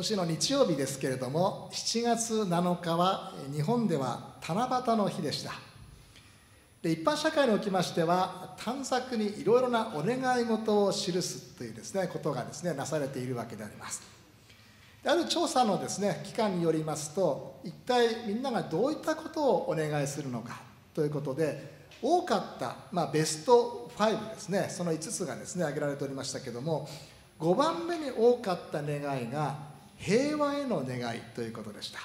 今週の日曜日ですけれども7月7日は日本では七夕の日でしたで一般社会におきましては探索にいろいろなお願い事を記すというですねことがですねなされているわけでありますある調査のですね機関によりますと一体みんながどういったことをお願いするのかということで多かった、まあ、ベスト5ですねその5つがですね挙げられておりましたけども5番目に多かった願いが平和への願いということでした、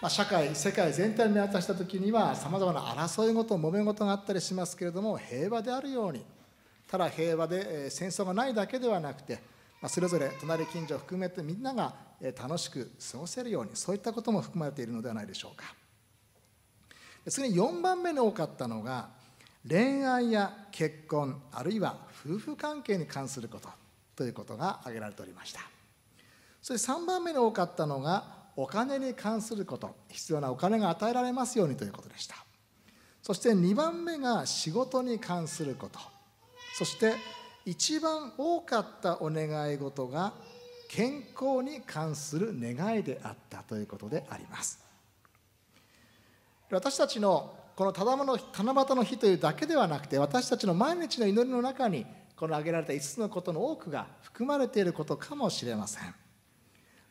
まあ、社会世界全体を見渡した時にはさまざまな争いごと揉め事があったりしますけれども平和であるようにただ平和で、え戦争がないだけではなくて、まあ、それぞれ隣近所を含めてみんなが、え楽しく過ごせるようにそういったことも含まれているのではないでしょうか次に4番目に多かったのが恋愛や結婚あるいは夫婦関係に関することということが挙げられておりましたそして3番目に多かったのがお金に関すること必要なお金が与えられますようにということでしたそして2番目が仕事に関することそして一番多かったお願い事が健康に関する願いであったということであります私たちのこの七夕の日というだけではなくて私たちの毎日の祈りの中にこの挙げられた5つのことの多くが含まれていることかもしれません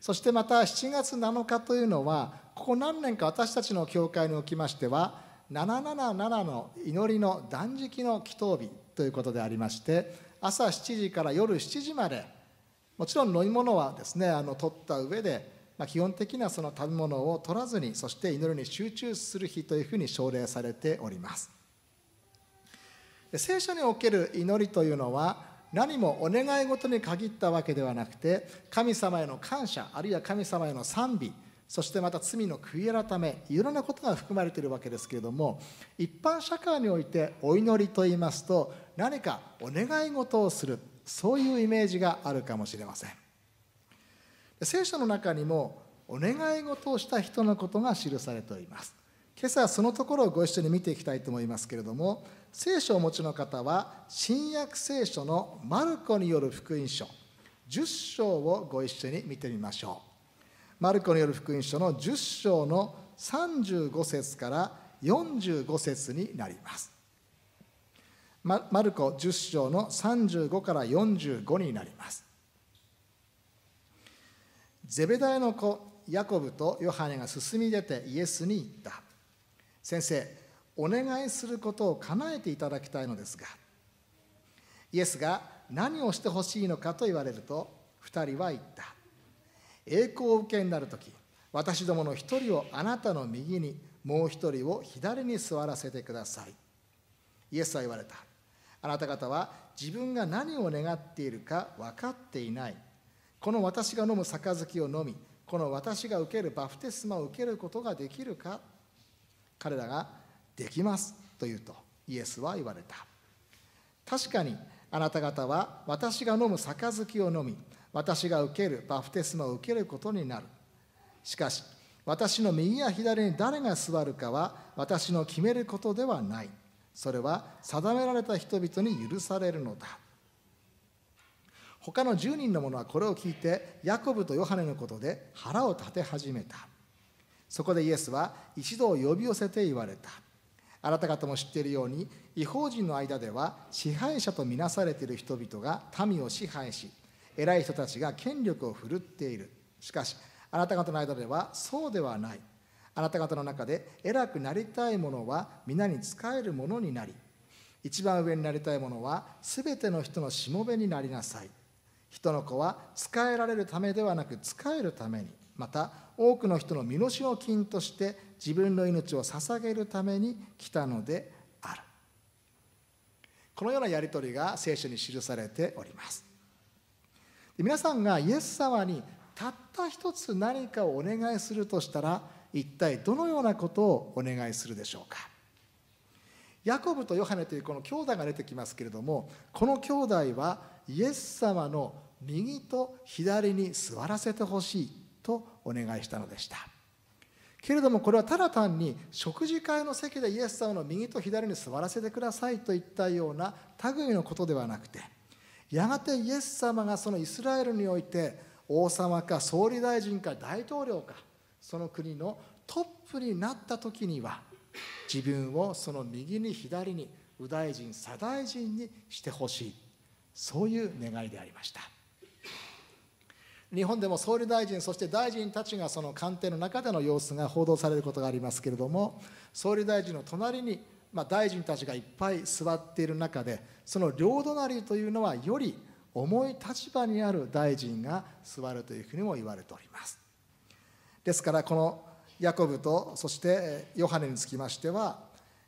そしてまた7月7日というのはここ何年か私たちの教会におきましては777の祈りの断食の祈祷日ということでありまして朝7時から夜7時までもちろん飲み物はですねあの取った上で、まあ、基本的なその食べ物を取らずにそして祈りに集中する日というふうに奨励されております聖書における祈りというのは何もお願い事に限ったわけではなくて神様への感謝あるいは神様への賛美そしてまた罪の悔い改めいろんなことが含まれているわけですけれども一般社会においてお祈りと言いますと何かお願い事をするそういうイメージがあるかもしれません聖書の中にもお願い事をした人のことが記されております今朝はそのところをご一緒に見ていきたいと思いますけれども聖書をお持ちの方は新約聖書のマルコによる福音書10章をご一緒に見てみましょうマルコによる福音書の10章の35節から45節になりますマルコ10章の35から45になりますゼベダイの子ヤコブとヨハネが進み出てイエスに言った先生お願いすることを叶えていただきたいのですがイエスが何をしてほしいのかと言われると2人は言った栄光を受けになる時私どもの1人をあなたの右にもう1人を左に座らせてくださいイエスは言われたあなた方は自分が何を願っているか分かっていないこの私が飲む杯を飲みこの私が受けるバプテスマを受けることができるか彼らができますと言うとイエスは言われた確かにあなた方は私が飲む杯を飲み私が受けるバプテスマを受けることになるしかし私の右や左に誰が座るかは私の決めることではないそれは定められた人々に許されるのだ他の10人の者はこれを聞いてヤコブとヨハネのことで腹を立て始めたそこでイエスは一度を呼び寄せて言われたあなた方も知っているように違法人の間では支配者とみなされている人々が民を支配し偉い人たちが権力を振るっているしかしあなた方の間ではそうではないあなた方の中で偉くなりたいものは皆に仕えるものになり一番上になりたいものは全ての人のしもべになりなさい人の子は仕えられるためではなく仕えるためにまた多くの人の身代金として自分の命を捧げるために来たのであるこのようなやり取りが聖書に記されておりますで皆さんがイエス様にたった一つ何かをお願いするとしたら一体どのようなことをお願いするでしょうかヤコブとヨハネというこの兄弟が出てきますけれどもこの兄弟はイエス様の右と左に座らせてほしいとお願いしたのでしたけれどもこれはただ単に食事会の席でイエス様の右と左に座らせてくださいといったような類のことではなくてやがてイエス様がそのイスラエルにおいて王様か総理大臣か大統領かその国のトップになった時には自分をその右に左に右大臣左大臣にしてほしいそういう願いでありました。日本でも総理大臣そして大臣たちがその官邸の中での様子が報道されることがありますけれども総理大臣の隣に、まあ、大臣たちがいっぱい座っている中でその両隣というのはより重い立場にある大臣が座るというふうにも言われておりますですからこのヤコブとそしてヨハネにつきましては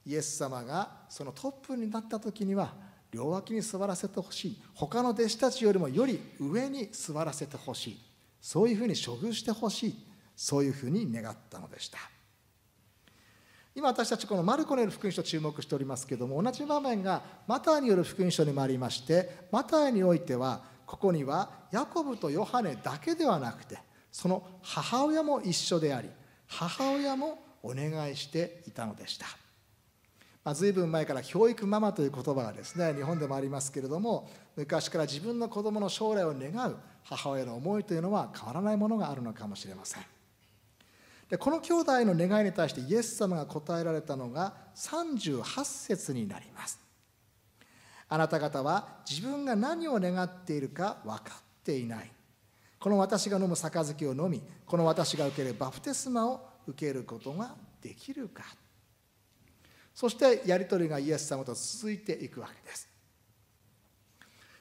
イエス様がそのトップになった時には両脇に座らせてほしい他の弟子たちよりもより上に座らせてほしいそういうふうに処遇してほしいそういうふうに願ったのでした今私たちこのマルコによる福音書注目しておりますけども同じ場面がマタイによる福音書にもありましてマタイにおいてはここにはヤコブとヨハネだけではなくてその母親も一緒であり母親もお願いしていたのでしたまあ、随分前から教育ママという言葉がですね日本でもありますけれども昔から自分の子供の将来を願う母親の思いというのは変わらないものがあるのかもしれませんでこの兄弟の願いに対してイエス様が答えられたのが38節になりますあなた方は自分が何を願っているか分かっていないこの私が飲む杯を飲みこの私が受けるバプテスマを受けることができるかそしてやり取りがイエス様と続いていくわけです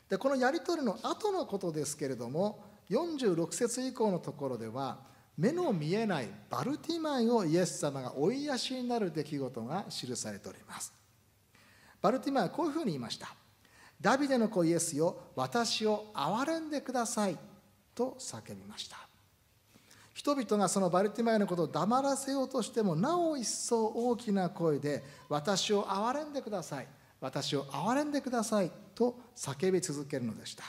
でこのやり取りの後のことですけれども46節以降のところでは目の見えないバルティマイをイエス様が追いやしになる出来事が記されておりますバルティマイはこういうふうに言いましたダビデの子イエスよ私を憐れんでくださいと叫びました人々がそのバルティマイのことを黙らせようとしてもなお一層大きな声で「私を憐れんでください私を憐れんでください」と叫び続けるのでした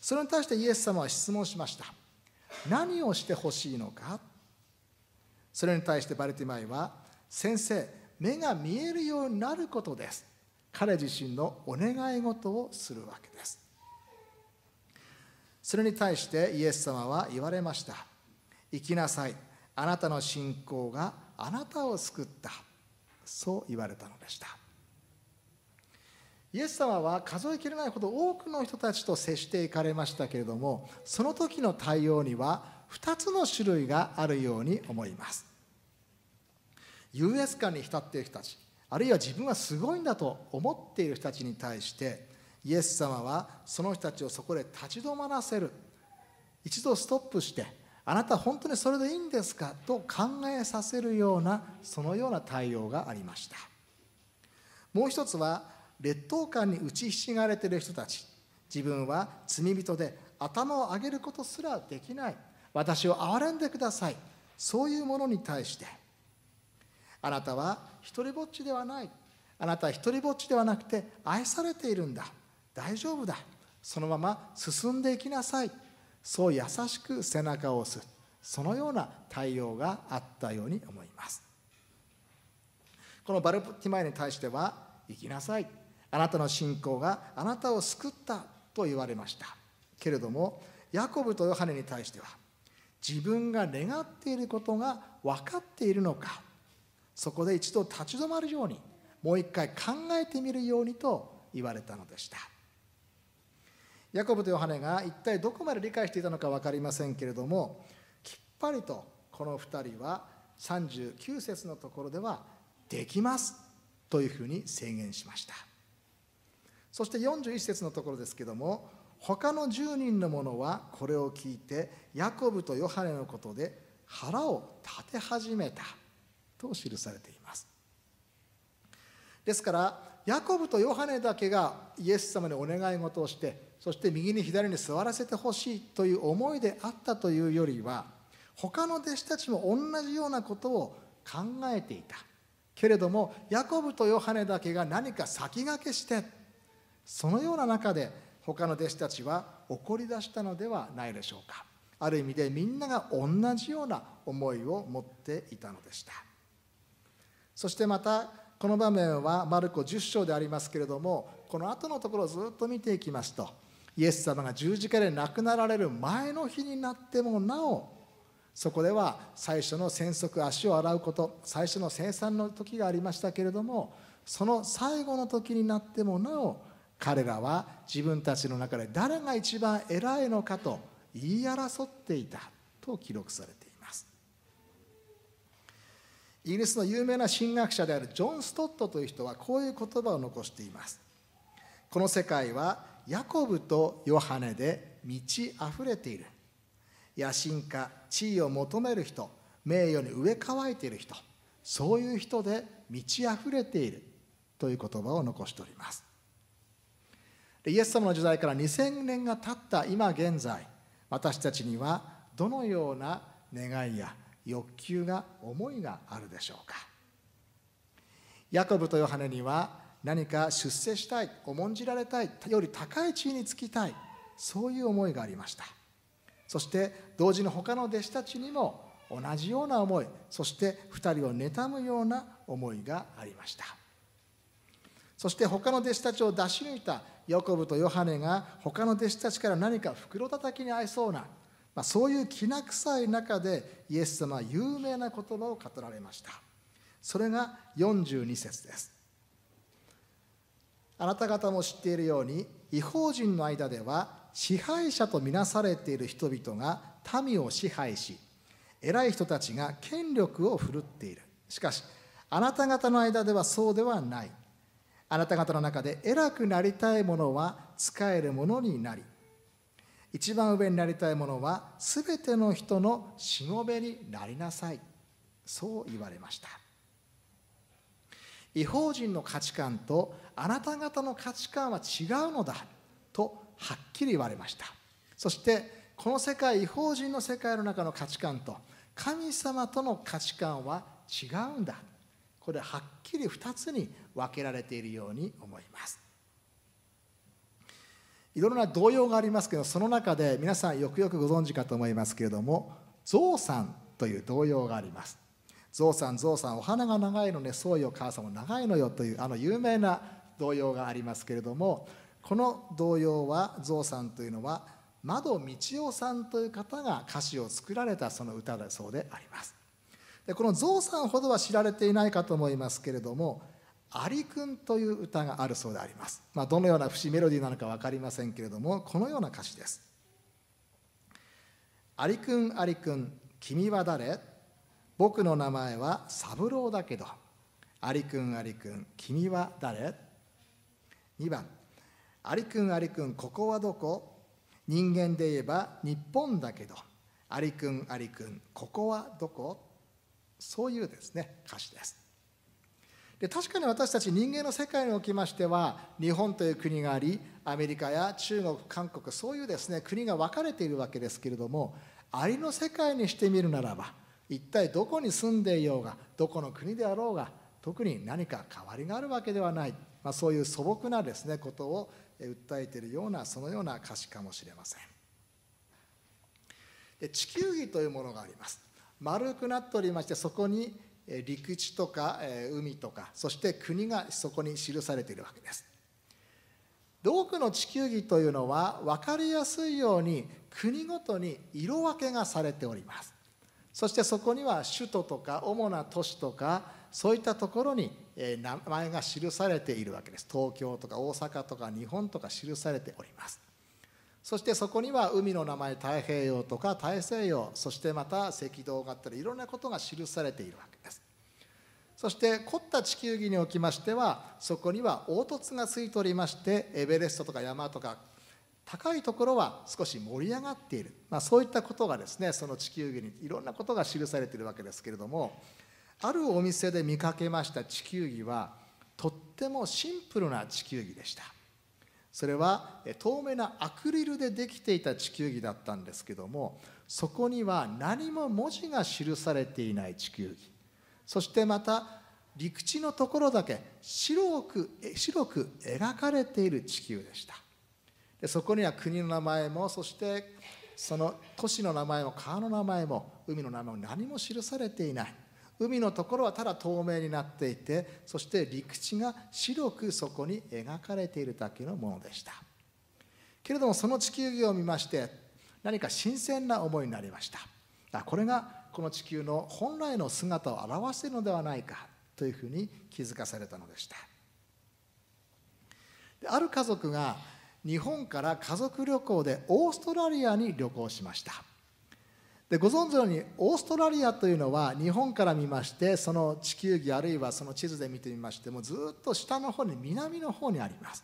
それに対してイエス様は質問しました何をしてほしいのかそれに対してバルティマイは「先生目が見えるようになることです」彼自身のお願い事をするわけですそれに対してイエス様は言われました行きなさいあなたの信仰があなたを救ったそう言われたのでしたイエス様は数えきれないほど多くの人たちと接していかれましたけれどもその時の対応には2つの種類があるように思います優越感に浸っている人たちあるいは自分はすごいんだと思っている人たちに対してイエス様はその人たちをそこで立ち止まらせる一度ストップしてあなた本当にそれでいいんですかと考えさせるようなそのような対応がありましたもう一つは劣等感に打ちひしがれている人たち自分は罪人で頭を上げることすらできない私を憐れんでくださいそういうものに対してあなたは一りぼっちではないあなたは一りぼっちではなくて愛されているんだ大丈夫だそのまま進んでいきなさいそう優しく背中を押すそのような対応があったように思いますこのバルティマイに対しては「行きなさい」「あなたの信仰があなたを救った」と言われましたけれどもヤコブとヨハネに対しては自分が願っていることが分かっているのかそこで一度立ち止まるようにもう一回考えてみるようにと言われたのでしたヤコブとヨハネが一体どこまで理解していたのか分かりませんけれどもきっぱりとこの2人は39節のところでは「できます」というふうに宣言しましたそして41節のところですけども他の10人の者はこれを聞いてヤコブとヨハネのことで腹を立て始めたと記されていますですからヤコブとヨハネだけがイエス様にお願い事をしてそして右に左に座らせてほしいという思いであったというよりは他の弟子たちも同じようなことを考えていたけれどもヤコブとヨハネだけが何か先駆けしてそのような中で他の弟子たちは怒り出したのではないでしょうかある意味でみんなが同じような思いを持っていたのでしたそしてまたこの場面はマルコ10章でありますけれどもこの後のところをずっと見ていきますとイエス様が十字架で亡くなられる前の日になってもなおそこでは最初の戦足足を洗うこと最初の生産の時がありましたけれどもその最後の時になってもなお彼らは自分たちの中で誰が一番偉いのかと言い争っていたと記録されていますイギリスの有名な神学者であるジョン・ストットという人はこういう言葉を残していますこの世界はヤコブとヨハネで満ち溢れている野心家地位を求める人名誉に植えわいている人そういう人で満ち溢れているという言葉を残しておりますイエス様の時代から2000年が経った今現在私たちにはどのような願いや欲求が思いがあるでしょうかヤコブとヨハネには何か出世したい重んじられたいより高い地位につきたいそういう思いがありましたそして同時に他の弟子たちにも同じような思いそして2人を妬むような思いがありましたそして他の弟子たちを出し抜いたヨコブとヨハネが他の弟子たちから何か袋叩きに合いそうな、まあ、そういうきな臭い中でイエス様は有名な言葉を語られましたそれが42節ですあなた方も知っているように違法人の間では支配者とみなされている人々が民を支配し偉い人たちが権力を振るっているしかしあなた方の間ではそうではないあなた方の中で偉くなりたいものは使えるものになり一番上になりたいものは全ての人のしもべになりなさいそう言われました違法人の価値観とあなた方の価値観は違うのだとはっきり言われましたそしてこの世界違法人の世界の中の価値観と神様との価値観は違うんだこれはっきり2つに分けられているように思いますいろいろな動揺がありますけどその中で皆さんよくよくご存知かと思いますけれども象さんという動揺がありますゾウさんゾウさんお花が長いのねそうよ母さんも長いのよというあの有名な童謡がありますけれどもこの童謡はゾウさんというのは窓道夫さんという方が歌詞を作られたその歌だそうでありますでこのゾウさんほどは知られていないかと思いますけれども「アリくん」という歌があるそうであります、まあ、どのような節メロディーなのか分かりませんけれどもこのような歌詞です「アリくんアリくん君は誰?」僕の名前は三郎だけどアリくんアリくん君は誰 ?2 番アリくんアリくんここはどこ人間で言えば日本だけどアリくんアリくんここはどこそういうですね歌詞ですで確かに私たち人間の世界におきましては日本という国がありアメリカや中国韓国そういうですね国が分かれているわけですけれどもありの世界にしてみるならば一体どこに住んでいようがどこの国であろうが特に何か変わりがあるわけではない、まあ、そういう素朴なですねことを訴えているようなそのような歌詞かもしれませんで地球儀というものがあります丸くなっておりましてそこに陸地とか海とかそして国がそこに記されているわけです多くの地球儀というのは分かりやすいように国ごとに色分けがされておりますそしてそこには首都とか主な都市とかそういったところに名前が記されているわけです東京とか大阪とか日本とか記されておりますそしてそこには海の名前太平洋とか大西洋そしてまた赤道があったりいろんなことが記されているわけですそして凝った地球儀におきましてはそこには凹凸がついておりましてエベレストとか山とか高いところは少し盛り上がっている、まあ、そういったことがですねその地球儀にいろんなことが記されているわけですけれどもあるお店で見かけました地球儀はとってもシンプルな地球儀でしたそれは透明なアクリルでできていた地球儀だったんですけどもそこには何も文字が記されていない地球儀そしてまた陸地のところだけ白く白く描かれている地球でしたそこには国の名前もそしてその都市の名前も川の名前も海の名前も何も記されていない海のところはただ透明になっていてそして陸地が白くそこに描かれているだけのものでしたけれどもその地球儀を見まして何か新鮮な思いになりましたこれがこの地球の本来の姿を表しているのではないかというふうに気づかされたのでしたある家族が日本から家族旅行でオーストラリアに旅行しましたでご存知のようにオーストラリアというのは日本から見ましてその地球儀あるいはその地図で見てみましてもずっと下の方に南の方にあります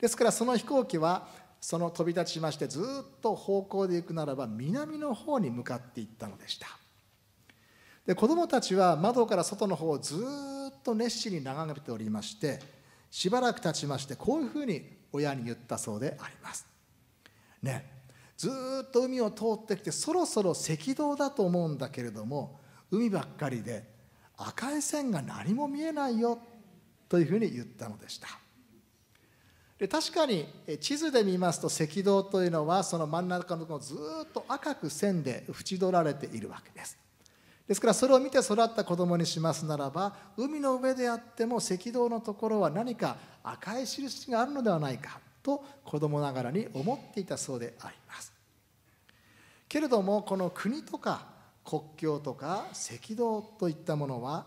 ですからその飛行機はその飛び立ちましてずっと方向で行くならば南の方に向かっていったのでしたで子どもたちは窓から外の方をずっと熱心に眺めておりましてしばらく経ちましてこういうふうに親に言ったそうであります。ねずっと海を通ってきてそろそろ赤道だと思うんだけれども海ばっかりで赤い線が何も見えないよというふうに言ったのでした。で確かに地図で見ますと赤道というのはその真ん中のずっと赤く線で縁取られているわけです。ですからそれを見て育った子供にしますならば海の上であっても赤道のところは何か赤い印があるのではないかと子供ながらに思っていたそうでありますけれどもこの国とか国境とか赤道といったものは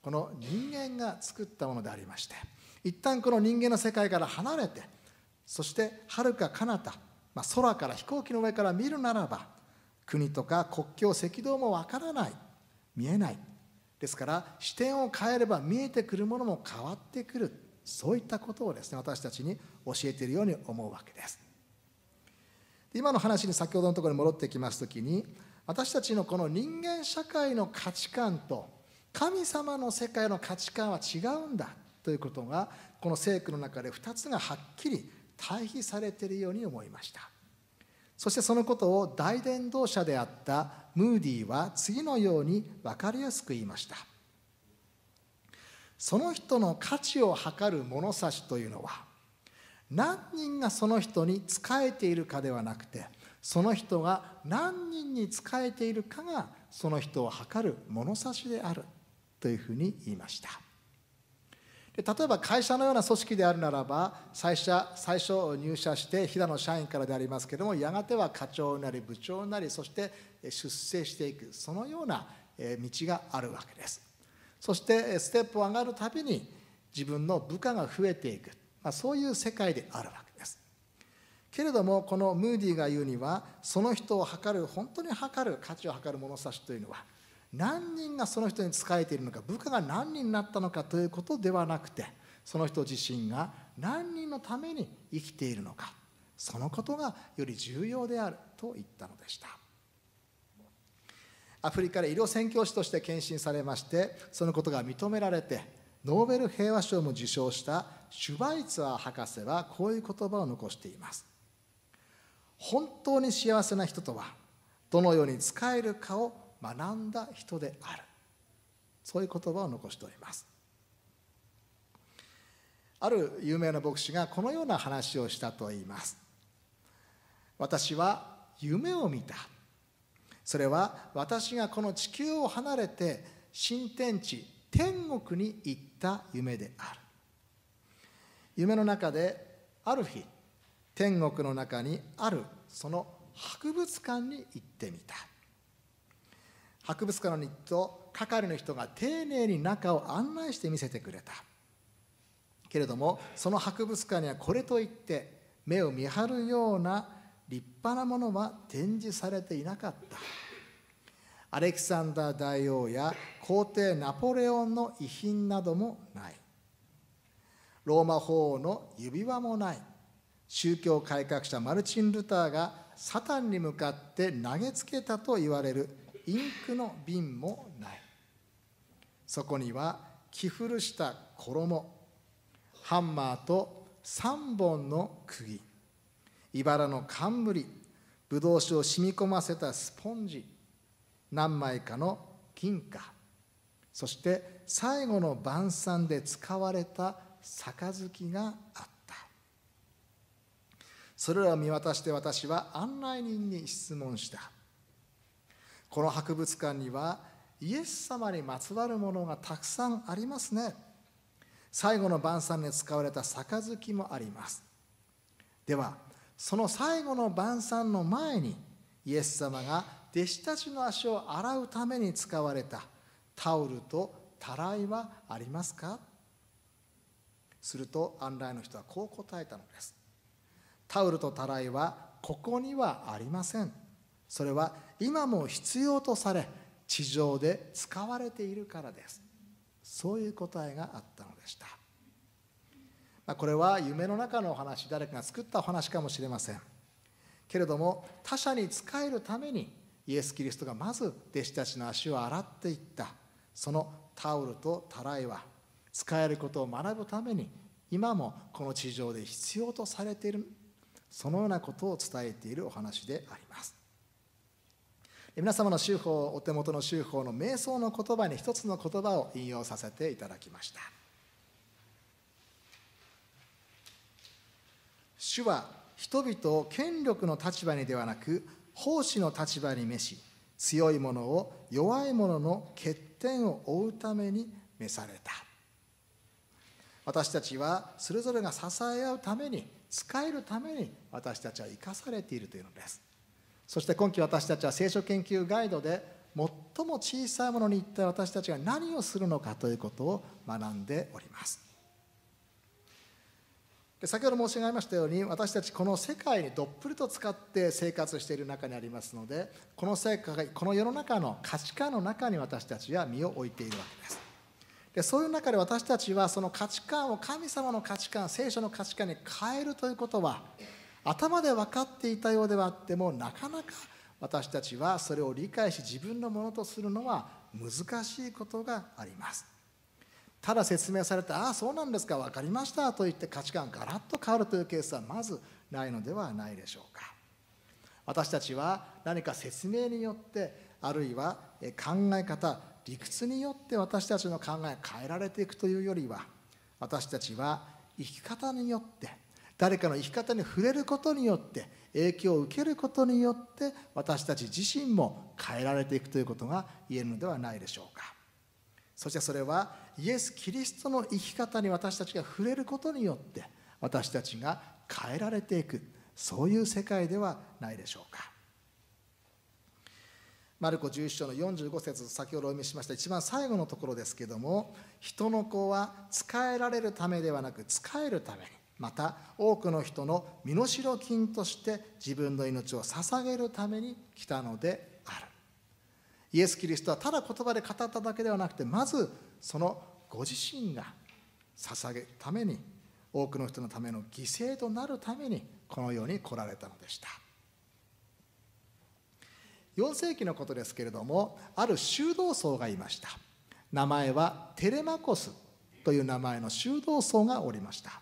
この人間が作ったものでありまして一旦この人間の世界から離れてそしてはるか彼方、まあ、空から飛行機の上から見るならば国とか国境赤道もわからない見えないですから視点を変えれば見えてくるものも変わってくるそういったことをですね私たちに教えているように思うわけです今の話に先ほどのところに戻ってきます時に私たちのこの人間社会の価値観と神様の世界の価値観は違うんだということがこの聖句の中で2つがはっきり対比されているように思いましたそしてそのことを大伝道者であったムーディーは次のように分かりやすく言いましたその人の価値を測る物差しというのは何人がその人に仕えているかではなくてその人が何人に仕えているかがその人を測る物差しであるというふうに言いました。で例えば会社のような組織であるならば最初最初入社して飛騨の社員からでありますけれどもやがては課長なり部長なりそして出世していくそのような道があるわけですそしてステップを上がるたびに自分の部下が増えていく、まあ、そういう世界であるわけですけれどもこのムーディーが言うにはその人を測る本当に測る価値を測る物差しというのは何人がその人に仕えているのか部下が何人になったのかということではなくてその人自身が何人のために生きているのかそのことがより重要であると言ったのでしたアフリカで医療宣教師として献身されましてそのことが認められてノーベル平和賞も受賞したシュバイツァー博士はこういう言葉を残しています本当に幸せな人とはどのように使えるかを学んだ人であるそういう言葉を残しておりますある有名な牧師がこのような話をしたといいます私は夢を見たそれは私がこの地球を離れて新天地天国に行った夢である夢の中である日天国の中にあるその博物館に行ってみた博物館の日と係の人が丁寧に中を案内して見せてくれたけれどもその博物館にはこれといって目を見張るような立派なものは展示されていなかったアレキサンダー大王や皇帝ナポレオンの遺品などもないローマ法王の指輪もない宗教改革者マルチン・ルターがサタンに向かって投げつけたと言われるインクの瓶もないそこには着古した衣ハンマーと3本の釘いばらの冠ぶどう酒を染み込ませたスポンジ何枚かの銀貨そして最後の晩餐で使われた杯があったそれらを見渡して私は案内人に質問したこの博物館にはイエス様にまつわるものがたくさんありますね最後の晩餐に使われた杯もありますではその最後の晩餐の前にイエス様が弟子たちの足を洗うために使われたタオルとたらいはありますかすると案内の人はこう答えたのですタオルとたらいはここにはありませんそれは今も必要とされ地上で使われているからですそういう答えがあったのでした、まあ、これは夢の中のお話誰かが作ったお話かもしれませんけれども他者に仕えるためにイエス・キリストがまず弟子たちの足を洗っていったそのタオルとたらいは使えることを学ぶために今もこの地上で必要とされているそのようなことを伝えているお話であります皆様の修法お手元の修法の瞑想の言葉に一つの言葉を引用させていただきました主は人々を権力の立場にではなく奉仕の立場に召し強い者を弱い者の欠点を負うために召された私たちはそれぞれが支え合うために使えるために私たちは生かされているというのですそして今期私たちは聖書研究ガイドで最も小さいものに一体私たちが何をするのかということを学んでおりますで先ほど申し上げましたように私たちこの世界にどっぷりと使って生活している中にありますのでこの世界この世の中の価値観の中に私たちは身を置いているわけですでそういう中で私たちはその価値観を神様の価値観聖書の価値観に変えるということは頭で分かっていたようではあってもなかなか私たちはそれを理解し自分のものとするのは難しいことがありますただ説明されて「ああそうなんですか分かりました」と言って価値観がガラッと変わるというケースはまずないのではないでしょうか私たちは何か説明によってあるいは考え方理屈によって私たちの考え変えられていくというよりは私たちは生き方によって誰かの生き方に触れることによって影響を受けることによって私たち自身も変えられていくということが言えるのではないでしょうかそしてそれはイエス・キリストの生き方に私たちが触れることによって私たちが変えられていくそういう世界ではないでしょうかマルコ11章の45節先ほどお見せしました一番最後のところですけども人の子は仕えられるためではなく仕えるためにまた多くの人の身代金として自分の命を捧げるために来たのであるイエス・キリストはただ言葉で語っただけではなくてまずそのご自身が捧げるために多くの人のための犠牲となるためにこの世に来られたのでした4世紀のことですけれどもある修道僧がいました名前はテレマコスという名前の修道僧がおりました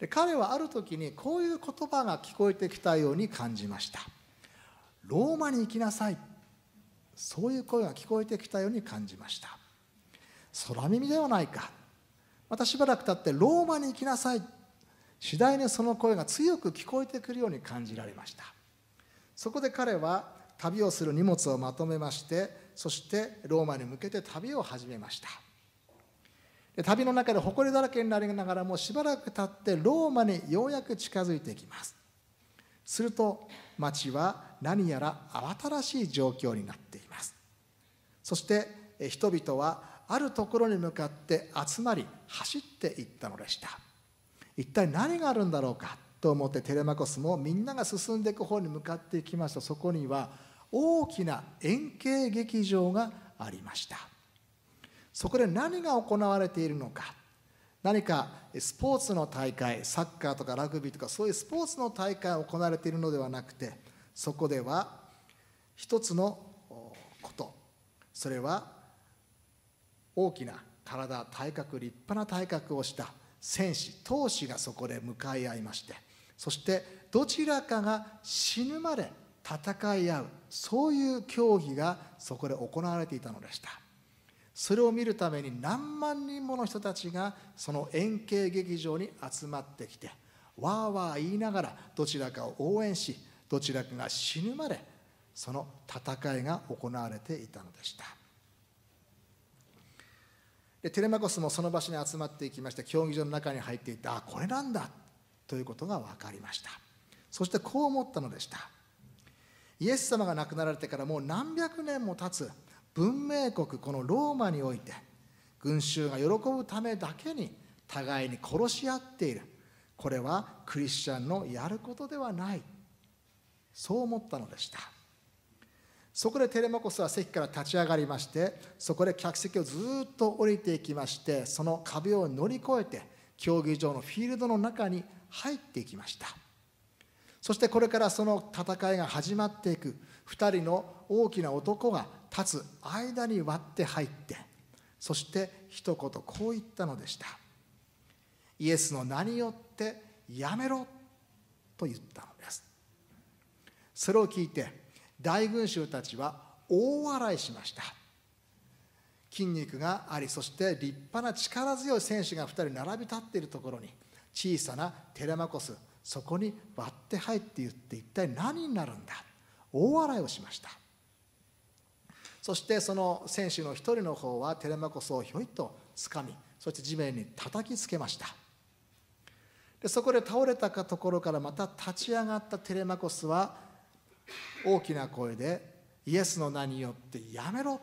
で彼はある時にこういう言葉が聞こえてきたように感じましたローマに行きなさいそういう声が聞こえてきたように感じました空耳ではないかまたしばらく経ってローマに行きなさい次第にその声が強く聞こえてくるように感じられましたそこで彼は旅をする荷物をまとめましてそしてローマに向けて旅を始めましたで旅の中で埃だらけになりながらもしばらく経ってローマにようやく近づいていきますすると町は何やら慌ただしい状況になっていますそして人々はあるところに向かって集まり走っていったのでした一体何があるんだろうかと思ってテレマコスもみんなが進んでいく方に向かっていきましたそこには大きな円形劇場がありましたそこで何が行われているのか何かスポーツの大会サッカーとかラグビーとかそういうスポーツの大会が行われているのではなくてそこでは一つのことそれは大きな体体格立派な体格をした戦士闘士がそこで向かい合いましてそしてどちらかが死ぬまで戦い合うそういう競技がそこで行われていたのでした。それを見るために何万人もの人たちがその円形劇場に集まってきてわーわー言いながらどちらかを応援しどちらかが死ぬまでその戦いが行われていたのでしたでテレマコスもその場所に集まっていきまして競技場の中に入っていてあこれなんだということが分かりましたそしてこう思ったのでしたイエス様が亡くなられてからもう何百年も経つ文明国このローマにおいて群衆が喜ぶためだけに互いに殺し合っているこれはクリスチャンのやることではないそう思ったのでしたそこでテレマコスは席から立ち上がりましてそこで客席をずっと降りていきましてその壁を乗り越えて競技場のフィールドの中に入っていきましたそしてこれからその戦いが始まっていく2人の大きな男が立つ間に割って入ってそして一言こう言ったのでしたイエスの名によってやめろと言ったのですそれを聞いて大群衆たちは大笑いしました筋肉がありそして立派な力強い選手が2人並び立っているところに小さなテレマコスそこに割って入って言って一体何になるんだ大笑いをしましたそしてその選手の一人の方はテレマコスをひょいっとつかみそして地面に叩きつけましたでそこで倒れたところからまた立ち上がったテレマコスは大きな声でイエスの名によってやめろ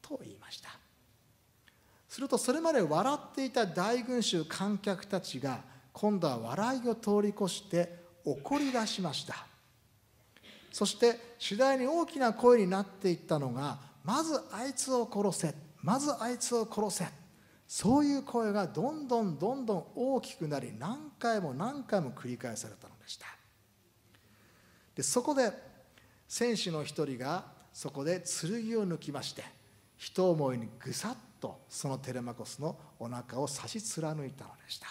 と言いましたするとそれまで笑っていた大群衆観客たちが今度は笑いを通り越して怒り出しましたそして次第に大きな声になっていったのがまずあいつを殺せまずあいつを殺せそういう声がどんどんどんどん大きくなり何回も何回も繰り返されたのでしたでそこで戦士の一人がそこで剣を抜きまして一思いにぐさっとそのテレマコスのお腹を差し貫いたのでした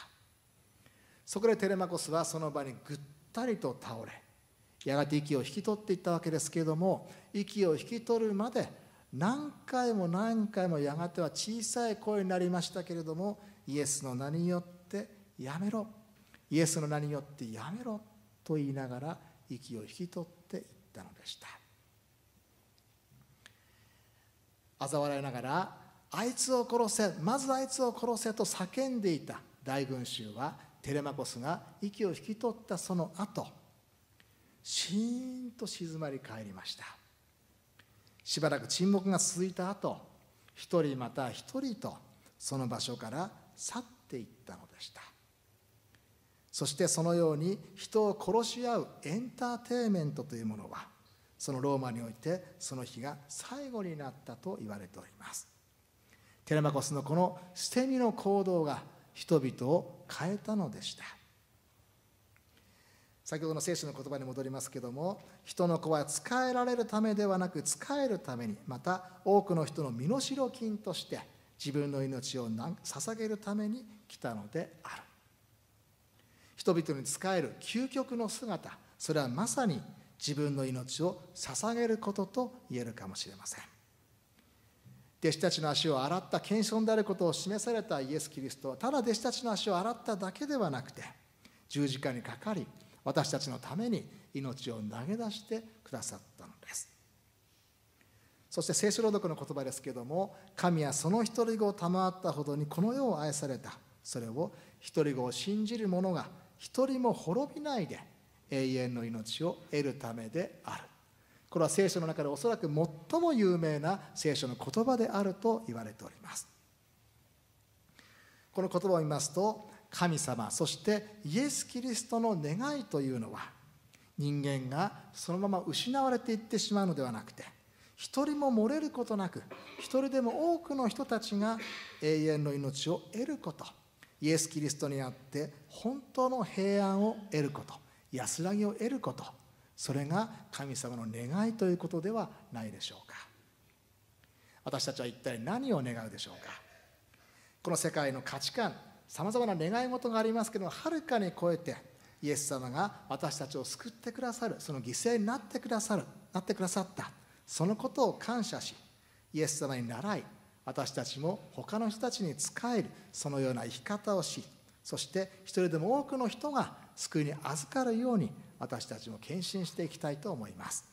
そこでテレマコスはその場にぐったりと倒れやがて息を引き取っていったわけですけれども息を引き取るまで何回も何回もやがては小さい声になりましたけれどもイエスの名によってやめろイエスの名によってやめろと言いながら息を引き取っていったのでした嘲笑いながらあいつを殺せまずあいつを殺せと叫んでいた大群衆はテレマコスが息を引き取ったその後シーンと静まり返りましたしばらく沈黙が続いた後一人また一人とその場所から去っていったのでしたそしてそのように人を殺し合うエンターテインメントというものはそのローマにおいてその日が最後になったと言われておりますテレマコスのこの捨て身の行動が人々を変えたのでした先ほどの聖書の言葉に戻りますけども人の子は使えられるためではなく使えるためにまた多くの人の身代金として自分の命を捧げるために来たのである人々に仕える究極の姿それはまさに自分の命を捧げることと言えるかもしれません弟子たちの足を洗った謙遜であることを示されたイエス・キリストはただ弟子たちの足を洗っただけではなくて十字架にかかり私たちのために命を投げ出してくださったのですそして聖書朗読の言葉ですけども神はその一り子を賜ったほどにこの世を愛されたそれを一り子を信じる者が一人も滅びないで永遠の命を得るためであるこれは聖書の中でおそらく最も有名な聖書の言葉であると言われておりますこの言葉を見ますと神様そしてイエス・キリストの願いというのは人間がそのまま失われていってしまうのではなくて一人も漏れることなく一人でも多くの人たちが永遠の命を得ることイエス・キリストにあって本当の平安を得ること安らぎを得ることそれが神様の願いということではないでしょうか私たちは一体何を願うでしょうかこの世界の価値観さまざまな願い事がありますけどはるかに超えてイエス様が私たちを救ってくださるその犠牲になってくださるなってくださったそのことを感謝しイエス様に習い私たちも他の人たちに仕えるそのような生き方をしそして一人でも多くの人が救いに預かるように私たちも献身していきたいと思います